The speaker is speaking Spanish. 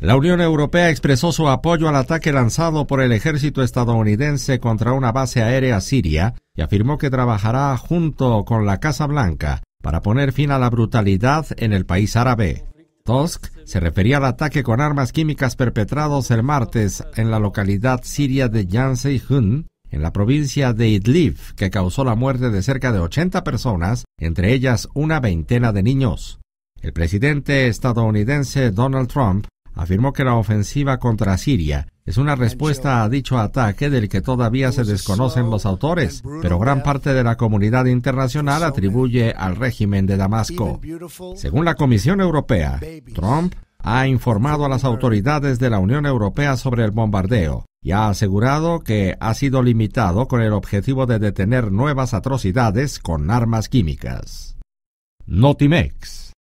La Unión Europea expresó su apoyo al ataque lanzado por el ejército estadounidense contra una base aérea siria y afirmó que trabajará junto con la Casa Blanca para poner fin a la brutalidad en el país árabe. Tusk se refería al ataque con armas químicas perpetrados el martes en la localidad siria de Hun, en la provincia de Idlib, que causó la muerte de cerca de 80 personas, entre ellas una veintena de niños. El presidente estadounidense Donald Trump afirmó que la ofensiva contra Siria es una respuesta a dicho ataque del que todavía se desconocen los autores, pero gran parte de la comunidad internacional atribuye al régimen de Damasco. Según la Comisión Europea, Trump ha informado a las autoridades de la Unión Europea sobre el bombardeo y ha asegurado que ha sido limitado con el objetivo de detener nuevas atrocidades con armas químicas. Notimex